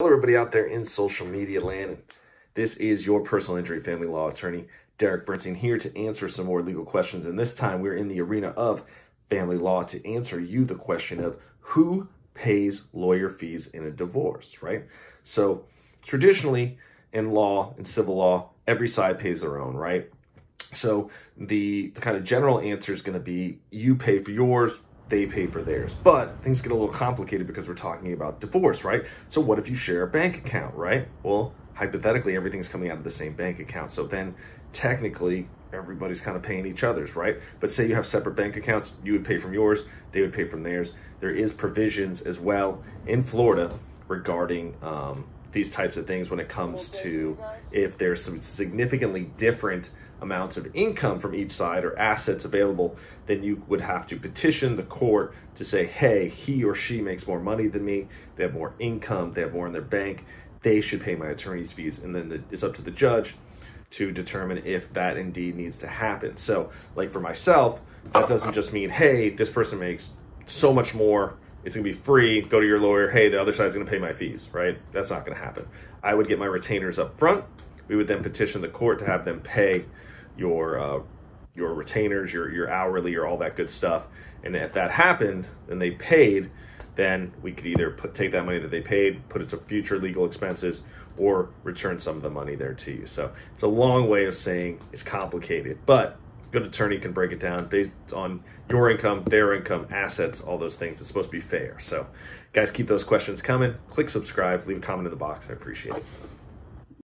Hello, everybody out there in social media land. This is your personal injury family law attorney, Derek Bernstein, here to answer some more legal questions. And this time we're in the arena of family law to answer you the question of who pays lawyer fees in a divorce, right? So traditionally in law, in civil law, every side pays their own, right? So the, the kind of general answer is going to be you pay for yours, they pay for theirs. But things get a little complicated because we're talking about divorce, right? So what if you share a bank account, right? Well, hypothetically, everything's coming out of the same bank account. So then technically, everybody's kind of paying each other's, right? But say you have separate bank accounts, you would pay from yours, they would pay from theirs. There is provisions as well in Florida regarding um, these types of things when it comes to if there's some significantly different amounts of income from each side or assets available, then you would have to petition the court to say, hey, he or she makes more money than me, they have more income, they have more in their bank, they should pay my attorney's fees. And then the, it's up to the judge to determine if that indeed needs to happen. So, like for myself, that doesn't just mean, hey, this person makes so much more it's gonna be free, go to your lawyer, hey, the other side's gonna pay my fees, right? That's not gonna happen. I would get my retainers up front. We would then petition the court to have them pay your uh, your retainers, your, your hourly, or all that good stuff. And if that happened and they paid, then we could either put, take that money that they paid, put it to future legal expenses, or return some of the money there to you. So it's a long way of saying it's complicated, but good attorney can break it down based on your income, their income, assets, all those things. It's supposed to be fair. So, guys, keep those questions coming. Click subscribe, leave a comment in the box. I appreciate it.